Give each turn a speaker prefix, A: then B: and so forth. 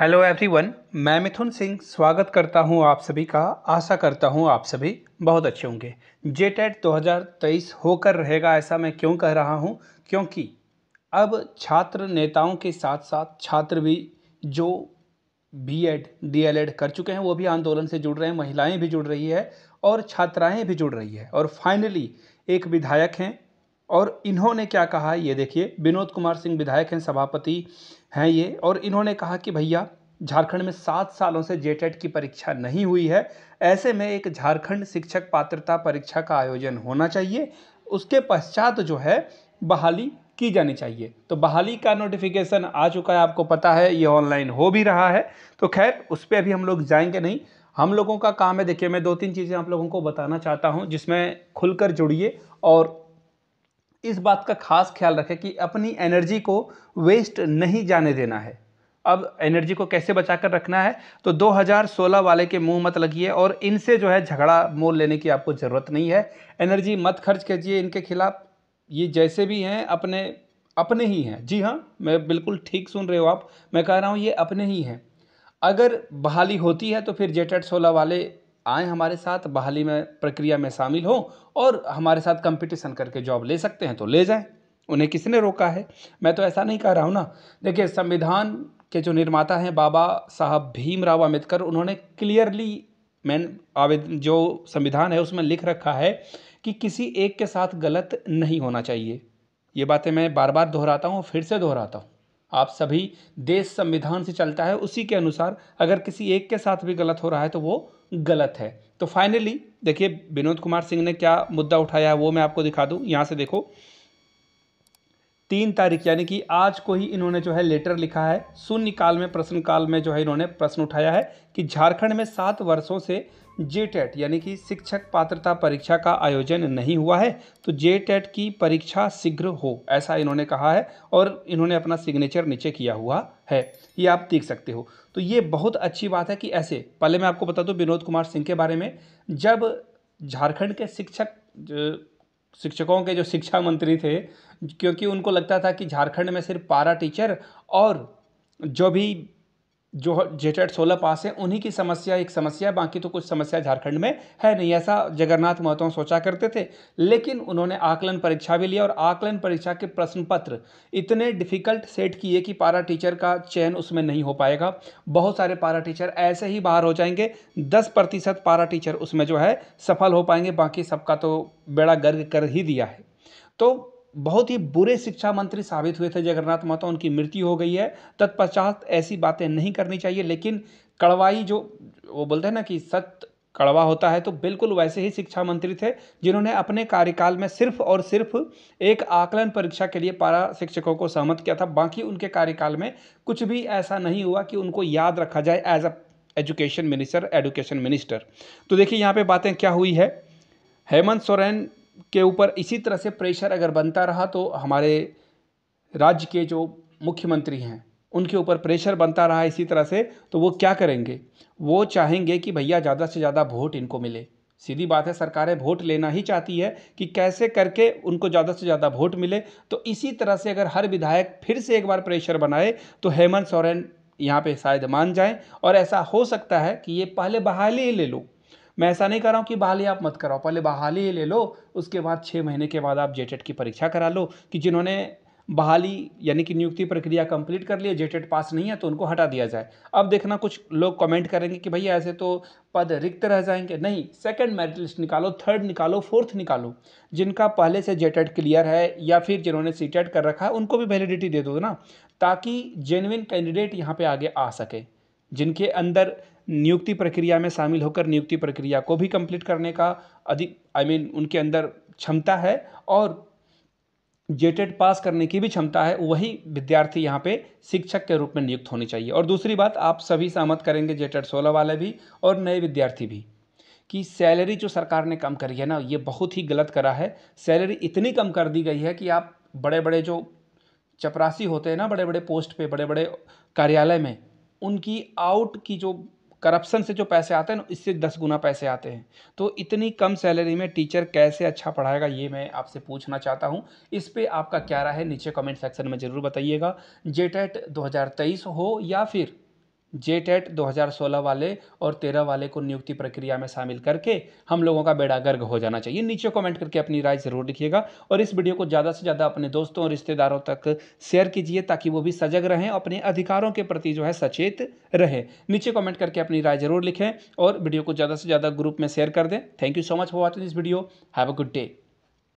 A: hello everyone मैं मिथुन सिंह स्वागत करता हूं आप सभी का आशा करता हूं आप सभी बहुत अच्छे होंगे जे टेट e दो होकर रहेगा ऐसा मैं क्यों कह रहा हूं क्योंकि अब छात्र नेताओं के साथ साथ छात्र भी जो B Ed D L Ed कर चुके हैं वो भी आंदोलन से जुड़ रहे हैं महिलाएं भी जुड़ रही है और छात्राएँ भी जुड़ रही है और फाइनली एक विधायक हैं और इन्होंने क्या कहा ये देखिए विनोद कुमार सिंह विधायक हैं सभापति हैं ये और इन्होंने कहा कि भैया झारखंड में सात सालों से जे की परीक्षा नहीं हुई है ऐसे में एक झारखंड शिक्षक पात्रता परीक्षा का आयोजन होना चाहिए उसके पश्चात जो है बहाली की जानी चाहिए तो बहाली का नोटिफिकेशन आ चुका है आपको पता है ये ऑनलाइन हो भी रहा है तो खैर उस पर अभी हम लोग जाएंगे नहीं हम लोगों का काम है देखिए मैं दो तीन चीज़ें आप लोगों को बताना चाहता हूँ जिसमें खुलकर जुड़िए और इस बात का खास ख्याल रखें कि अपनी एनर्जी को वेस्ट नहीं जाने देना है अब एनर्जी को कैसे बचा कर रखना है तो 2016 वाले के मुंह मत लगिए और इनसे जो है झगड़ा मोल लेने की आपको ज़रूरत नहीं है एनर्जी मत खर्च कीजिए इनके खिलाफ ये जैसे भी हैं अपने अपने ही हैं जी हाँ मैं बिल्कुल ठीक सुन रहे हो आप मैं कह रहा हूँ ये अपने ही हैं अगर बहाली होती है तो फिर जेटेड सोलह वाले आएँ हमारे साथ बहाली में प्रक्रिया में शामिल हों और हमारे साथ कंपटीशन करके जॉब ले सकते हैं तो ले जाएँ उन्हें किसने रोका है मैं तो ऐसा नहीं कह रहा हूँ ना देखिए संविधान के जो निर्माता हैं बाबा साहब भीमराव अम्बेडकर उन्होंने क्लियरली मैन आवेदन जो संविधान है उसमें लिख रखा है कि किसी एक के साथ गलत नहीं होना चाहिए ये बातें मैं बार बार दोहराता हूँ फिर से दोहराता हूँ आप सभी देश संविधान से चलता है उसी के अनुसार अगर किसी एक के साथ भी गलत हो रहा है तो वो गलत है तो फाइनली देखिए विनोद कुमार सिंह ने क्या मुद्दा उठाया है वो मैं आपको दिखा दूँ यहाँ से देखो तीन तारीख यानी कि आज को ही इन्होंने जो है लेटर लिखा है शून्यकाल में प्रश्न काल में जो है इन्होंने प्रश्न उठाया है कि झारखंड में सात वर्षों से जे टेट यानी कि शिक्षक पात्रता परीक्षा का आयोजन नहीं हुआ है तो जे टेट की परीक्षा शीघ्र हो ऐसा इन्होंने कहा है और इन्होंने अपना सिग्नेचर नीचे किया हुआ है ये आप देख सकते हो तो ये बहुत अच्छी बात है कि ऐसे पहले मैं आपको बता दूँ विनोद कुमार सिंह के बारे में जब झारखंड के शिक्षक शिक्षकों के जो शिक्षा मंत्री थे क्योंकि उनको लगता था कि झारखंड में सिर्फ पारा टीचर और जो भी जो जेटेड सोलह पास है उन्हीं की समस्या एक समस्या बाकी तो कुछ समस्या झारखंड में है नहीं ऐसा जगन्नाथ महतो सोचा करते थे लेकिन उन्होंने आकलन परीक्षा भी लिया और आकलन परीक्षा के प्रश्न पत्र इतने डिफिकल्ट सेट किए कि पारा टीचर का चयन उसमें नहीं हो पाएगा बहुत सारे पारा टीचर ऐसे ही बाहर हो जाएंगे दस प्रतिशत पारा टीचर उसमें जो है सफल हो पाएंगे बाकी सबका तो बेड़ा गर्ग कर ही दिया है तो बहुत ही बुरे शिक्षा मंत्री साबित हुए थे जगन्नाथ महतो उनकी मृत्यु हो गई है तत्पश्चात ऐसी बातें नहीं करनी चाहिए लेकिन कड़वाई जो वो बोलते हैं ना कि सत्य कड़वा होता है तो बिल्कुल वैसे ही शिक्षा मंत्री थे जिन्होंने अपने कार्यकाल में सिर्फ और सिर्फ एक आकलन परीक्षा के लिए पारा शिक्षकों को सहमत किया था बाकी उनके कार्यकाल में कुछ भी ऐसा नहीं हुआ कि उनको याद रखा जाए as a education minister education minister तो देखिए यहाँ पे बातें क्या हुई है हेमंत सोरेन के ऊपर इसी तरह से प्रेशर अगर बनता रहा तो हमारे राज्य के जो मुख्यमंत्री हैं उनके ऊपर प्रेशर बनता रहा इसी तरह से तो वो क्या करेंगे वो चाहेंगे कि भैया ज़्यादा से ज़्यादा वोट इनको मिले सीधी बात है सरकारें वोट लेना ही चाहती है कि कैसे करके उनको ज़्यादा से ज़्यादा वोट मिले तो इसी तरह से अगर हर विधायक फिर से एक बार प्रेशर बनाए तो हेमंत सोरेन यहाँ पे शायद मान जाएं और ऐसा हो सकता है कि ये पहले बहाली ले लो मैं ऐसा नहीं कर रहा हूँ कि बहाली आप मत कराओ पहले बहाली ही ले लो उसके बाद छः महीने के बाद आप जेटेट की परीक्षा करा लो कि जिन्होंने बहाली यानी कि नियुक्ति प्रक्रिया कंप्लीट कर लिए जेटेट पास नहीं है तो उनको हटा दिया जाए अब देखना कुछ लोग कमेंट करेंगे कि भैया ऐसे तो पद रिक्त रह जाएंगे नहीं सेकंड मेरिट लिस्ट निकालो थर्ड निकालो फोर्थ निकालो जिनका पहले से जेटेट क्लियर है या फिर जिन्होंने सीटेट कर रखा है उनको भी वैलिडिटी दे दो ना ताकि जेनविन कैंडिडेट यहाँ पर आगे आ सके जिनके अंदर नियुक्ति प्रक्रिया में शामिल होकर नियुक्ति प्रक्रिया को भी कंप्लीट करने का अधिक आई मीन उनके अंदर क्षमता है और जेटेड e पास करने की भी क्षमता है वही विद्यार्थी यहाँ पे शिक्षक के रूप में नियुक्त होने चाहिए और दूसरी बात आप सभी सहमत करेंगे जेटेड e सोलह वाले भी और नए विद्यार्थी भी कि सैलरी जो सरकार ने कम करी है ना ये बहुत ही गलत करा है सैलरी इतनी कम कर दी गई है कि आप बड़े बड़े जो चपरासी होते हैं ना बड़े बड़े पोस्ट पे बड़े बड़े कार्यालय में उनकी आउट की जो करप्शन से जो पैसे आते हैं ना इससे दस गुना पैसे आते हैं तो इतनी कम सैलरी में टीचर कैसे अच्छा पढ़ाएगा ये मैं आपसे पूछना चाहता हूँ इस पर आपका क्या राय है नीचे कमेंट सेक्शन में ज़रूर बताइएगा जे 2023 e दो हो या फिर जे टेट दो वाले और 13 वाले को नियुक्ति प्रक्रिया में शामिल करके हम लोगों का बेड़ा गर्ग हो जाना चाहिए नीचे कमेंट करके अपनी राय ज़रूर लिखिएगा और इस वीडियो को ज़्यादा से ज़्यादा अपने दोस्तों और रिश्तेदारों तक शेयर कीजिए ताकि वो भी सजग रहें अपने अधिकारों के प्रति जो है सचेत रहें नीचे कॉमेंट करके अपनी राय ज़रूर लिखें और वीडियो को ज़्यादा से ज़्यादा ग्रुप में शेयर कर दें thank you so much for watching this video have a good day